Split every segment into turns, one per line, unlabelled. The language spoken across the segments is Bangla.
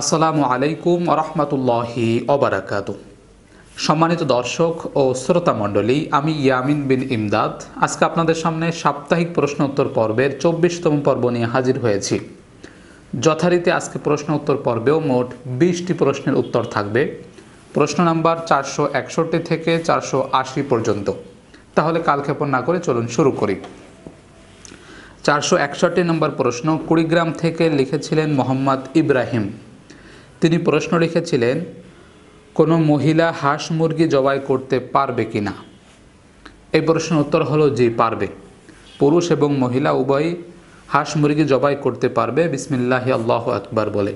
আসসালামু আলাইকুম রহমতুল্লাহি অবরাকাত সম্মানিত দর্শক ও শ্রোতা মণ্ডলী আমি ইয়ামিন বিন ইমদাদ আজকে আপনাদের সামনে সাপ্তাহিক প্রশ্ন উত্তর পর্বের চব্বিশতম পর্ব নিয়ে হাজির হয়েছি যথারীতি আজকে প্রশ্ন উত্তর পর্বেও মোট বিশটি প্রশ্নের উত্তর থাকবে প্রশ্ন নাম্বার চারশো একষট্টি থেকে চারশো আশি পর্যন্ত তাহলে কালক্ষেপণ না করে চলুন শুরু করি চারশো একষট্টি নম্বর প্রশ্ন কুড়িগ্রাম থেকে লিখেছিলেন মোহাম্মদ ইব্রাহিম তিনি প্রশ্ন লিখেছিলেন কোনো মহিলা হাঁস মুরগি জবাই করতে পারবে কি না এই প্রশ্নের উত্তর হলো জি পারবে পুরুষ এবং মহিলা উভয়ই হাঁস মুরগি জবাই করতে পারবে বিসমিল্লাহ আল্লাহ আকবর বলে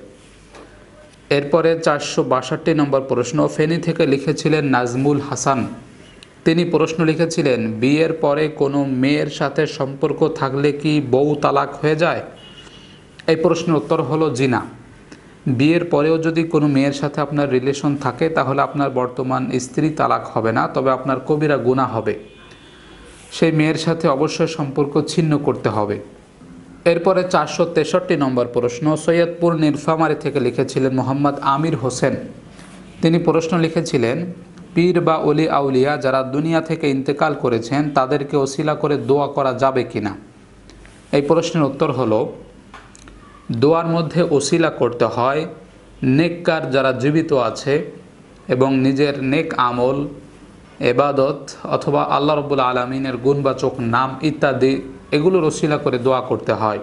এরপরে চারশো বাষট্টি নম্বর প্রশ্ন ফেনী থেকে লিখেছিলেন নাজমুল হাসান তিনি প্রশ্ন লিখেছিলেন বিয়ের পরে কোনো মেয়ের সাথে সম্পর্ক থাকলে কি বউ তালাক হয়ে যায় এই প্রশ্নের উত্তর হলো জিনা বিয়ের পরেও যদি কোনো মেয়ের সাথে আপনার রিলেশন থাকে তাহলে আপনার বর্তমান স্ত্রী তালাক হবে না তবে আপনার কবিরা গুণা হবে সেই মেয়ের সাথে অবশ্যই সম্পর্ক ছিন্ন করতে হবে এরপরে চারশো তেষট্টি নম্বর প্রশ্ন সৈয়দপুর নীলফামারি থেকে লিখেছিলেন মোহাম্মদ আমির হোসেন তিনি প্রশ্ন লিখেছিলেন পীর বা অলি আউলিয়া যারা দুনিয়া থেকে ইন্তেকাল করেছেন তাদেরকে ওসিলা করে দোয়া করা যাবে কি না এই প্রশ্নের উত্তর হলো দোয়ার মধ্যে ওসিলা করতে হয় নেককার যারা জীবিত আছে এবং নিজের নেক আমল এবাদত অথবা আল্লাহ রব্বুল আলমিনের গুণবাচক নাম ইত্যাদি এগুলোর ওসিলা করে দোয়া করতে হয়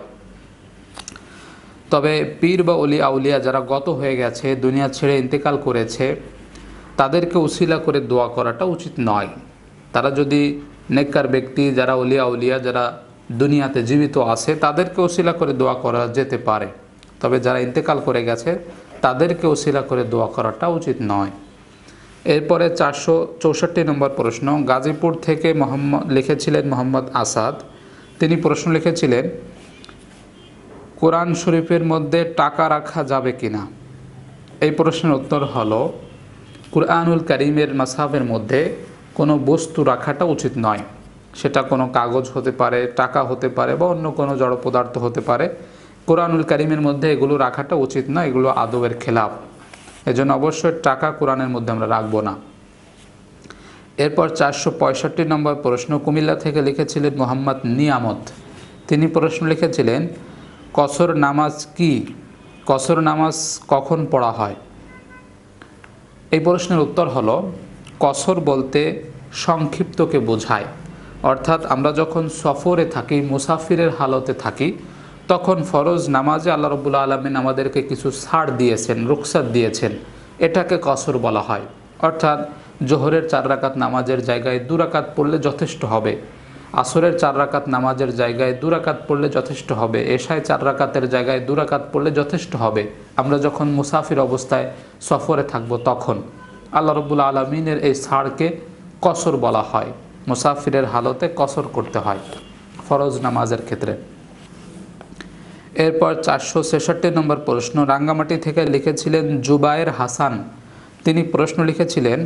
তবে পীর বা অলি আউলিয়া যারা গত হয়ে গেছে দুনিয়া ছেড়ে ইন্তেকাল করেছে তাদেরকে উশিলা করে দোয়া করাটা উচিত নয় তারা যদি নেককার ব্যক্তি যারা অলিয়া উলিয়া যারা দুনিয়াতে জীবিত আছে তাদেরকে ওসিলা করে দোয়া করা যেতে পারে তবে যারা ইন্তেকাল করে গেছে তাদেরকে ওসিলা করে দোয়া করাটা উচিত নয় এরপরে চারশো চৌষট্টি নম্বর প্রশ্ন গাজীপুর থেকে মোহাম্মদ লিখেছিলেন মোহাম্মদ আসাদ তিনি প্রশ্ন লিখেছিলেন কোরআন শরীফের মধ্যে টাকা রাখা যাবে কি না এই প্রশ্নের উত্তর হল কুরআনুল করিমের মাসাবের মধ্যে কোনো বস্তু রাখাটা উচিত নয় সেটা কোনো কাগজ হতে পারে টাকা হতে পারে বা অন্য কোনো জড় পদার্থ হতে পারে কোরআনুল করিমের মধ্যে এগুলো রাখাটা উচিত না এগুলো আদবের খেলাফ এজন্য অবশ্যই টাকা কোরআনের মধ্যে আমরা রাখবো না এরপর চারশো পঁয়ষট্টি নম্বর প্রশ্ন কুমিল্লা থেকে লিখেছিলেন মোহাম্মদ নিয়ামত তিনি প্রশ্ন লিখেছিলেন কসর নামাজ কি কসর নামাজ কখন পড়া হয় এই প্রশ্নের উত্তর হলো কসর বলতে সংক্ষিপ্তকে বোঝায় অর্থাৎ আমরা যখন সফরে থাকি মুসাফিরের হালতে থাকি তখন ফরজ নামাজে আল্লাহ রবুল্লা আলমিন আমাদেরকে কিছু ছাড় দিয়েছেন রুকসাত দিয়েছেন এটাকে কসর বলা হয় অর্থাৎ জোহরের চার রাকাত নামাজের জায়গায় দু রাকাত পড়লে যথেষ্ট হবে আসরের চার রাকাত নামাজের জায়গায় দু রাকাত পড়লে যথেষ্ট হবে এশায় চার রাকাতের জায়গায় দু রাকাত পড়লে যথেষ্ট হবে আমরা যখন মুসাফির অবস্থায় সফরে থাকব তখন আল্লাহ রবুল্লা আলমিনের এই ছাড়কে কসর বলা হয় মুসাফিরের হালতে কসর করতে হয় ফরজ নামাজের ক্ষেত্রে এরপর চারশো ছেষট্টি নম্বর প্রশ্ন রাঙ্গামাটি থেকে লিখেছিলেন জুবায়ের হাসান তিনি প্রশ্ন লিখেছিলেন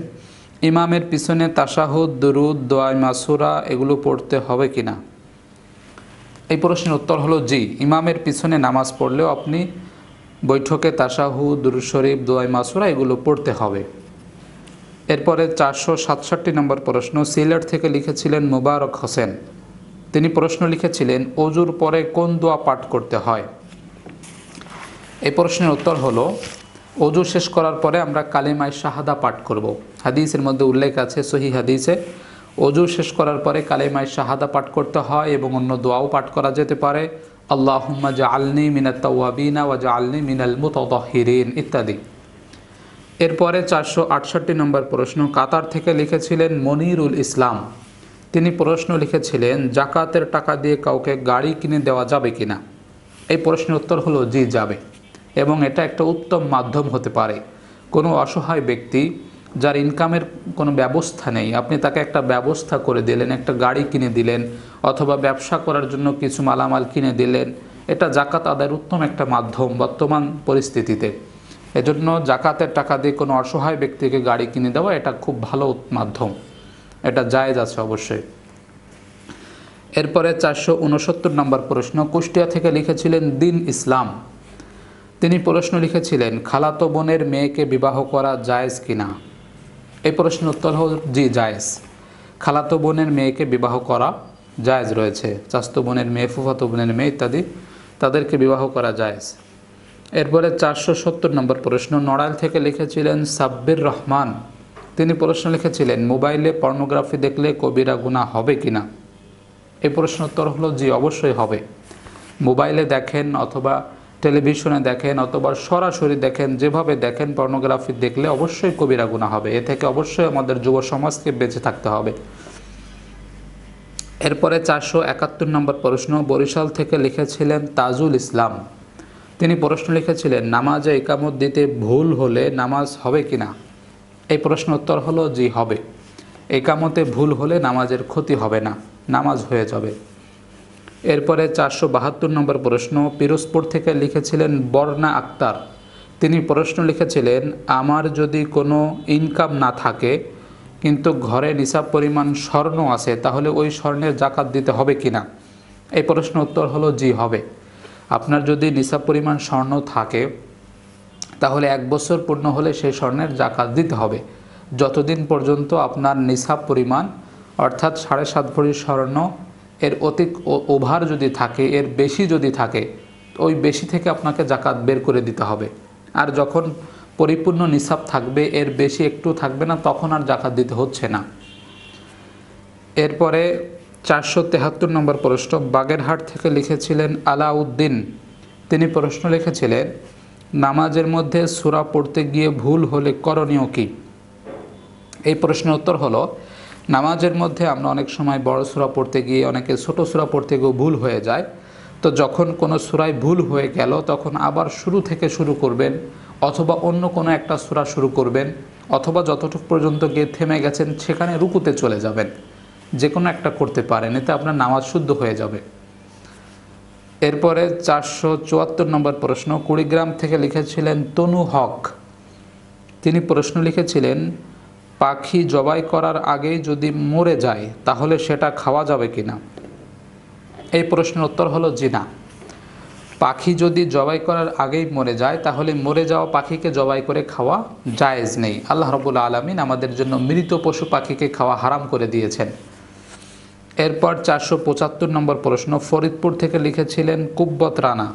ইমামের পিছনে তাসাহুদ দুরুদ দোয়াই মাসুরা এগুলো পড়তে হবে কি না এই প্রশ্নের উত্তর হলো জি ইমামের পিছনে নামাজ পড়লেও আপনি বৈঠকে তাশাহু তাসাহু শরীফ দোয়াই মাসুরা এগুলো পড়তে হবে এরপরে চারশো সাতষট্টি নম্বর প্রশ্ন সিলেট থেকে লিখেছিলেন মুবারক হোসেন তিনি প্রশ্ন লিখেছিলেন অজুর পরে কোন দোয়া পাঠ করতে হয় এই প্রশ্নের উত্তর হলো অজু শেষ করার পরে আমরা কালিমায় শাহাদা পাঠ করব। হাদিসের মধ্যে উল্লেখ আছে সহি হাদিসে অজু শেষ করার পরে কালিমায় শাহাদা পাঠ করতে হয় এবং অন্য দোয়াও পাঠ করা যেতে পারে আল্লাহ জা আলনি মিনাত তাওয়াবিনা ওয়া জা আলনি মিনাল মুতাহিরিন ইত্যাদি এরপরে চারশো আটষট্টি নম্বর প্রশ্ন কাতার থেকে লিখেছিলেন মনিরুল ইসলাম তিনি প্রশ্ন লিখেছিলেন জাকাতের টাকা দিয়ে কাউকে গাড়ি কিনে দেওয়া যাবে কি না এই প্রশ্নের উত্তর হলো জি যাবে এবং এটা একটা উত্তম মাধ্যম হতে পারে কোনো অসহায় ব্যক্তি যার ইনকামের কোনো ব্যবস্থা নেই আপনি তাকে একটা ব্যবস্থা করে দিলেন একটা গাড়ি কিনে দিলেন অথবা ব্যবসা করার জন্য কিছু মালামাল কিনে দিলেন এটা জাকাত আদায়ের উত্তম একটা মাধ্যম বর্তমান পরিস্থিতিতে এজন্য জাকাতের টাকা দিয়ে কোনো অসহায় ব্যক্তিকে গাড়ি কিনে দেওয়া এটা খুব ভালো মাধ্যম এটা জায়েজ আছে অবশ্যই এরপরে চারশো উনসত্তর নম্বর প্রশ্ন কুষ্টিয়া থেকে লিখেছিলেন দিন ইসলাম তিনি প্রশ্ন লিখেছিলেন খালাতো বোনের মেয়েকে বিবাহ করা জায়েজ কিনা এই প্রশ্নের উত্তর হল জি জায়েজ খালাতো বোনের মেয়েকে বিবাহ করা জায়েজ রয়েছে চাস্ত বোনের মেয়ে ফুফাতো বোনের মেয়ে ইত্যাদি তাদেরকে বিবাহ করা জায়েজ এরপরে চারশো সত্তর নম্বর প্রশ্ন নড়াইল থেকে লিখেছিলেন সাব্বির রহমান তিনি প্রশ্ন লিখেছিলেন মোবাইলে পর্নোগ্রাফি দেখলে কবিরা গুণা হবে কি না এই প্রশ্ন উত্তর হলো জি অবশ্যই হবে মোবাইলে দেখেন অথবা টেলিভিশনে দেখেন অথবা সরাসরি দেখেন যেভাবে দেখেন পর্নোগ্রাফি দেখলে অবশ্যই কবিরা গুণা হবে এ থেকে অবশ্যই আমাদের যুব সমাজকে বেঁচে থাকতে হবে এরপরে চারশো একাত্তর নম্বর প্রশ্ন বরিশাল থেকে লিখেছিলেন তাজুল ইসলাম তিনি প্রশ্ন লিখেছিলেন নামাজে একামত দিতে ভুল হলে নামাজ হবে কি না এই প্রশ্ন উত্তর হলো জি হবে একামতে ভুল হলে নামাজের ক্ষতি হবে না নামাজ হয়ে যাবে এরপরে চারশো বাহাত্তর নম্বর প্রশ্ন পিরোজপুর থেকে লিখেছিলেন বর্ণা আক্তার তিনি প্রশ্ন লিখেছিলেন আমার যদি কোনো ইনকাম না থাকে কিন্তু ঘরে নিসাব পরিমাণ স্বর্ণ আছে তাহলে ওই স্বর্ণের জাকাত দিতে হবে কি না এই প্রশ্ন উত্তর হলো জি হবে আপনার যদি নিসাব পরিমাণ স্বর্ণ থাকে তাহলে এক বছর পূর্ণ হলে সেই স্বর্ণের জাকাত দিতে হবে যতদিন পর্যন্ত আপনার নিসাব পরিমাণ অর্থাৎ সাড়ে সাত ভরি স্বর্ণ এর অতি ওভার যদি থাকে এর বেশি যদি থাকে ওই বেশি থেকে আপনাকে জাকাত বের করে দিতে হবে আর যখন পরিপূর্ণ নিসাব থাকবে এর বেশি একটু থাকবে না তখন আর জাকাত দিতে হচ্ছে না এরপরে চারশো তেহাত্তর নম্বর প্রশ্ন বাগেরহাট থেকে লিখেছিলেন আলাউদ্দিন তিনি প্রশ্ন লিখেছিলেন নামাজের মধ্যে সুরা পড়তে গিয়ে ভুল হলে করণীয় কি এই প্রশ্নের উত্তর হলো নামাজের মধ্যে আমরা অনেক সময় বড় সুরা পড়তে গিয়ে অনেকে ছোট সুরা পড়তে গিয়ে ভুল হয়ে যায় তো যখন কোনো সুরায় ভুল হয়ে গেল তখন আবার শুরু থেকে শুরু করবেন অথবা অন্য কোনো একটা সুরা শুরু করবেন অথবা যতটুক পর্যন্ত গিয়ে থেমে গেছেন সেখানে রুকুতে চলে যাবেন যে কোনো একটা করতে পারেন এতে আপনার নামাজ শুদ্ধ হয়ে যাবে এরপরে চারশো চুয়াত্তর নম্বর প্রশ্ন কুড়িগ্রাম থেকে লিখেছিলেন তনু হক তিনি প্রশ্ন লিখেছিলেন পাখি জবাই করার আগে যদি মরে যায় তাহলে সেটা খাওয়া যাবে কি না এই প্রশ্নের উত্তর হলো জিনা পাখি যদি জবাই করার আগেই মরে যায় তাহলে মরে যাওয়া পাখিকে জবাই করে খাওয়া জায়েজ নেই আল্লাহ রবুল্লা আলমিন আমাদের জন্য মৃত পশু পাখিকে খাওয়া হারাম করে দিয়েছেন এরপর চারশো পঁচাত্তর নম্বর প্রশ্ন ফরিদপুর থেকে লিখেছিলেন কুব্বত রানা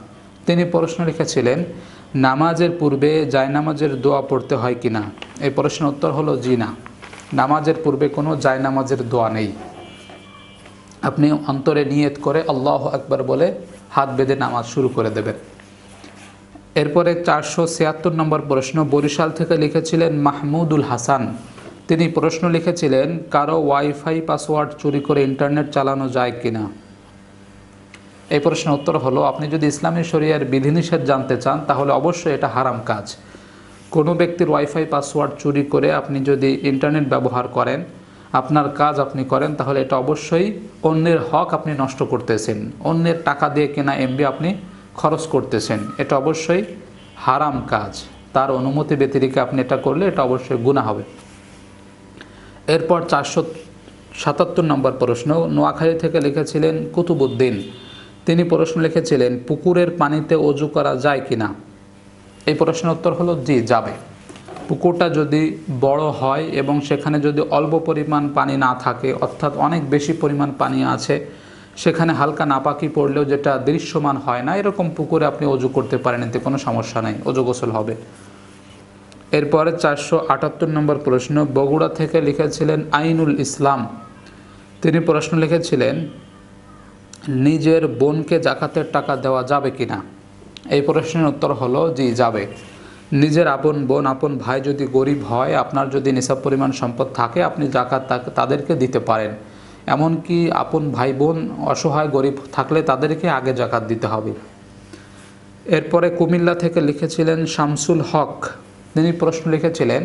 তিনি প্রশ্ন লিখেছিলেন নামাজের পূর্বে জায়নামাজের দোয়া পড়তে হয় কি না এই প্রশ্নের উত্তর হলো জি না নামাজের পূর্বে কোনো জায়নামাজের দোয়া নেই আপনি অন্তরে নিয়ত করে আল্লাহ আকবার বলে হাত বেঁধে নামাজ শুরু করে দেবেন এরপরে চারশো ছিয়াত্তর নম্বর প্রশ্ন বরিশাল থেকে লিখেছিলেন মাহমুদুল হাসান তিনি প্রশ্ন লিখেছিলেন কারো ওয়াইফাই পাসওয়ার্ড চুরি করে ইন্টারনেট চালানো যায় কিনা এই প্রশ্নের উত্তর হলো আপনি যদি ইসলামী শরিয়ার বিধিনিষেধ জানতে চান তাহলে অবশ্যই এটা হারাম কাজ কোনো ব্যক্তির ওয়াইফাই পাসওয়ার্ড চুরি করে আপনি যদি ইন্টারনেট ব্যবহার করেন আপনার কাজ আপনি করেন তাহলে এটা অবশ্যই অন্যের হক আপনি নষ্ট করতেছেন অন্যের টাকা দিয়ে কেনা এমবি আপনি খরচ করতেছেন এটা অবশ্যই হারাম কাজ তার অনুমতি ব্যতিরিকে আপনি এটা করলে এটা অবশ্যই গুণা হবে এরপর চারশো সাতাত্তর নম্বর প্রশ্ন নোয়াখালী থেকে লিখেছিলেন কুতুবুদ্দিন তিনি প্রশ্ন লিখেছিলেন পুকুরের পানিতে অজু করা যায় কি না এই প্রশ্ন উত্তর হলো জি যাবে পুকুরটা যদি বড় হয় এবং সেখানে যদি অল্প পরিমাণ পানি না থাকে অর্থাৎ অনেক বেশি পরিমাণ পানি আছে সেখানে হালকা নাপাকি পড়লেও যেটা দৃশ্যমান হয় না এরকম পুকুরে আপনি অজু করতে পারেন এতে কোনো সমস্যা নাই অজু গোসল হবে এরপরে চারশো আটাত্তর নম্বর প্রশ্ন বগুড়া থেকে লিখেছিলেন আইনুল ইসলাম তিনি প্রশ্ন লিখেছিলেন নিজের বোনকে জাকাতের টাকা দেওয়া যাবে কি না এই প্রশ্নের উত্তর হলো জি যাবে নিজের আপন বোন আপন ভাই যদি গরিব হয় আপনার যদি নিসাব পরিমাণ সম্পদ থাকে আপনি জাকাত তাদেরকে দিতে পারেন এমনকি আপন ভাই বোন অসহায় গরিব থাকলে তাদেরকে আগে জাকাত দিতে হবে এরপরে কুমিল্লা থেকে লিখেছিলেন শামসুল হক তিনি প্রশ্ন লিখেছিলেন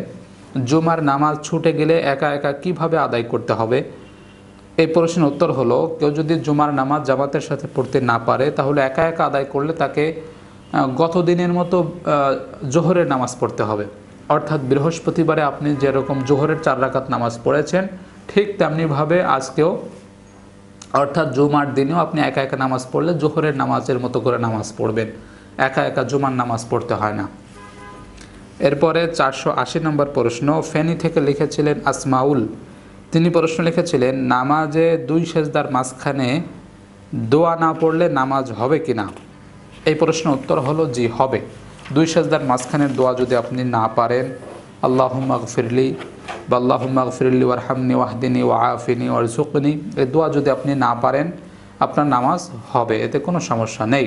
জুমার নামাজ ছুটে গেলে একা একা কিভাবে আদায় করতে হবে এই প্রশ্নের উত্তর হলো কেউ যদি জুমার নামাজ জামাতের সাথে পড়তে না পারে তাহলে একা একা আদায় করলে তাকে গত দিনের মতো জোহরের নামাজ পড়তে হবে অর্থাৎ বৃহস্পতিবারে আপনি যেরকম জোহরের চার রাকাত নামাজ পড়েছেন ঠিক তেমনিভাবে আজকেও অর্থাৎ জুমার দিনেও আপনি একা একা নামাজ পড়লে জোহরের নামাজের মতো করে নামাজ পড়বেন একা একা জুমার নামাজ পড়তে হয় না এরপরে চারশো আশি নম্বর প্রশ্ন ফেনি থেকে লিখেছিলেন আসমাউল তিনি প্রশ্ন লিখেছিলেন নামাজে দুই সেজদার মাঝখানে দোয়া না পড়লে নামাজ হবে কি না এই প্রশ্নের উত্তর হলো জি হবে দুই সেজদার মাঝখানের দোয়া যদি আপনি না পারেন আল্লাহ ফিরলি বা আল্লাহ ফিরলি হামনি ওয়াহদিনী ওয়া আফিনি ওয়ারজুকনি এই দোয়া যদি আপনি না পারেন আপনার নামাজ হবে এতে কোনো সমস্যা নেই